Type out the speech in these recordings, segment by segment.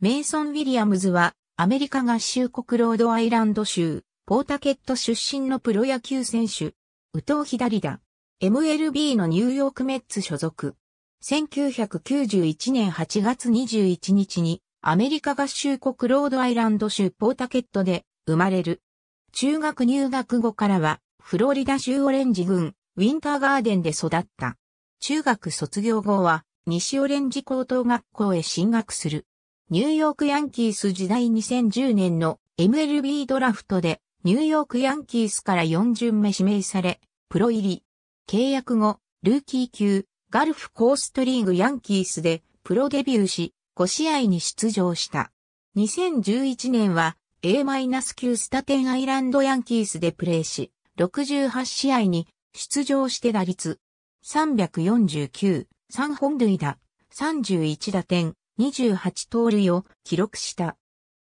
メイソン・ウィリアムズは、アメリカ合衆国ロードアイランド州、ポータケット出身のプロ野球選手、宇藤左だ。MLB のニューヨークメッツ所属。1991年8月21日に、アメリカ合衆国ロードアイランド州ポータケットで生まれる。中学入学後からは、フロリダ州オレンジ郡、ウィンターガーデンで育った。中学卒業後は、西オレンジ高等学校へ進学する。ニューヨークヤンキース時代2010年の MLB ドラフトでニューヨークヤンキースから4巡目指名され、プロ入り。契約後、ルーキー級、ガルフコーストリーグヤンキースでプロデビューし、5試合に出場した。2011年は A-9 スタテンアイランドヤンキースでプレーし、68試合に出場して打率349、3本塁打、31打点、28盗塁を記録した。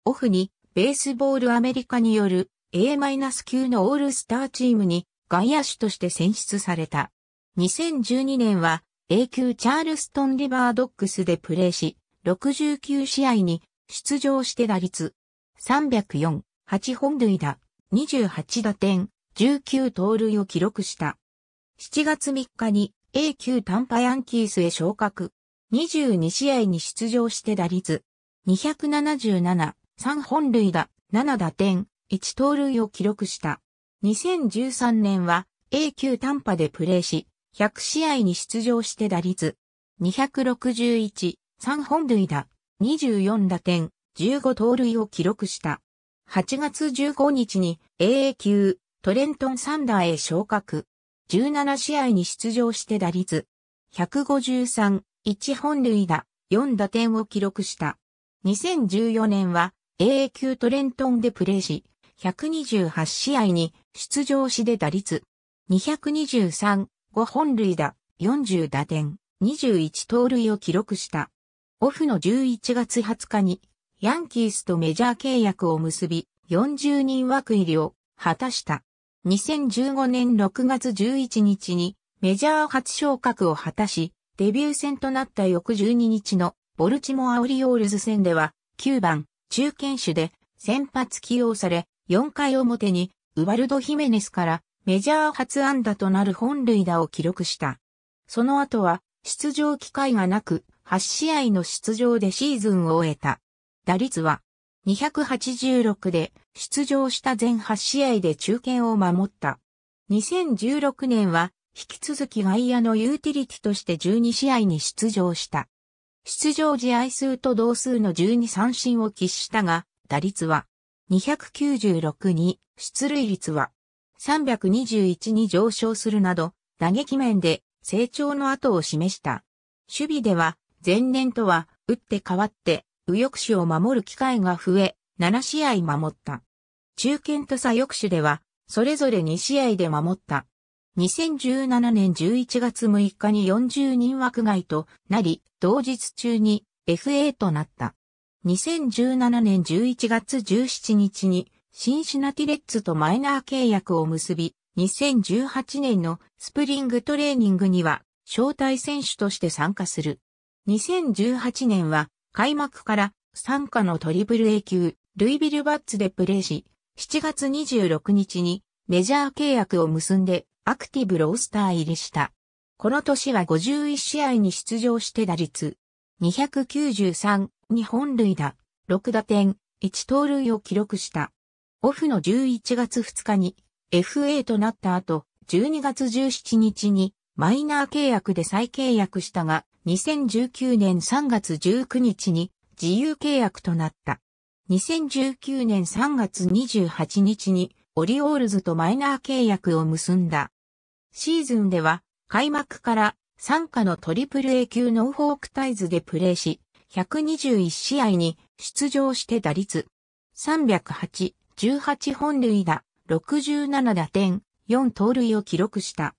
オフに、ベースボールアメリカによる A-9 のオールスターチームに外野手として選出された。2012年は A 級チャールストンリバードックスでプレーし、69試合に出場して打率304、8本塁打、28打点、19盗塁を記録した。7月3日に A 級ンパヤンキースへ昇格。22試合に出場して打率277、3本塁打、7打点、1盗塁を記録した。2013年は A 級短波でプレーし、100試合に出場して打率261、3本塁打、24打点、15盗塁を記録した。8月15日に AA 級トレントンサンダーへ昇格。17試合に出場して打率153、1本塁打、4打点を記録した。2014年は AA 級トレントンでプレーし、128試合に出場しで打率223、5本塁打、40打点、21盗塁を記録した。オフの11月20日にヤンキースとメジャー契約を結び、40人枠入りを果たした。2015年6月11日にメジャー初昇格を果たし、デビュー戦となった翌12日のボルチモアオリオールズ戦では9番中堅手で先発起用され4回表にウバルド・ヒメネスからメジャー初安打となる本塁打を記録した。その後は出場機会がなく8試合の出場でシーズンを終えた。打率は286で出場した全8試合で中堅を守った。2016年は引き続き外野のユーティリティとして12試合に出場した。出場試合数と同数の12三振を喫したが、打率は296に、出塁率は321に上昇するなど、打撃面で成長の後を示した。守備では、前年とは打って変わって、右翼手を守る機会が増え、7試合守った。中堅と左翼手では、それぞれ2試合で守った。2017年11月6日に40人枠外となり、同日中に FA となった。2017年11月17日にシンシナティレッツとマイナー契約を結び、2018年のスプリングトレーニングには招待選手として参加する。2018年は開幕から参加のトリプル A 級、ルイビルバッツでプレーし、7月26日にメジャー契約を結んでアクティブロースター入りした。この年は51試合に出場して打率293、日本塁打、6打点、1盗塁を記録した。オフの11月2日に FA となった後、12月17日にマイナー契約で再契約したが、2019年3月19日に自由契約となった。2019年3月28日にオリオールズとマイナー契約を結んだ。シーズンでは、開幕から参加のトリプル A 級ノーフォークタイズでプレーし、121試合に出場して打率308、18本塁打、67打点、4盗塁を記録した。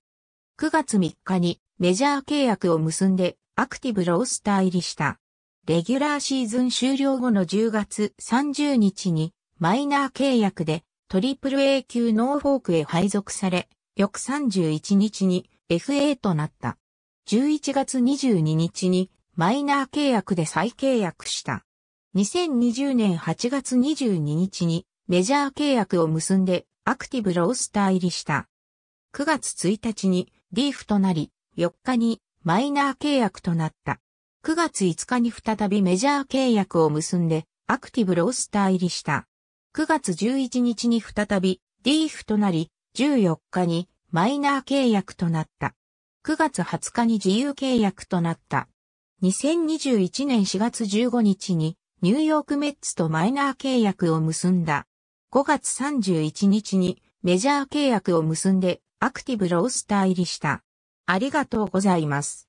9月3日にメジャー契約を結んでアクティブロースター入りした。レギュラーシーズン終了後の10月30日にマイナー契約でトリプル A 級ノーフォークへ配属され、翌31日に FA となった。11月22日にマイナー契約で再契約した。2020年8月22日にメジャー契約を結んでアクティブロースター入りした。9月1日にリーフとなり、4日にマイナー契約となった。9月5日に再びメジャー契約を結んでアクティブロースター入りした。9月11日に再びリーフとなり、14日にマイナー契約となった。9月20日に自由契約となった。2021年4月15日にニューヨークメッツとマイナー契約を結んだ。5月31日にメジャー契約を結んでアクティブロースター入りした。ありがとうございます。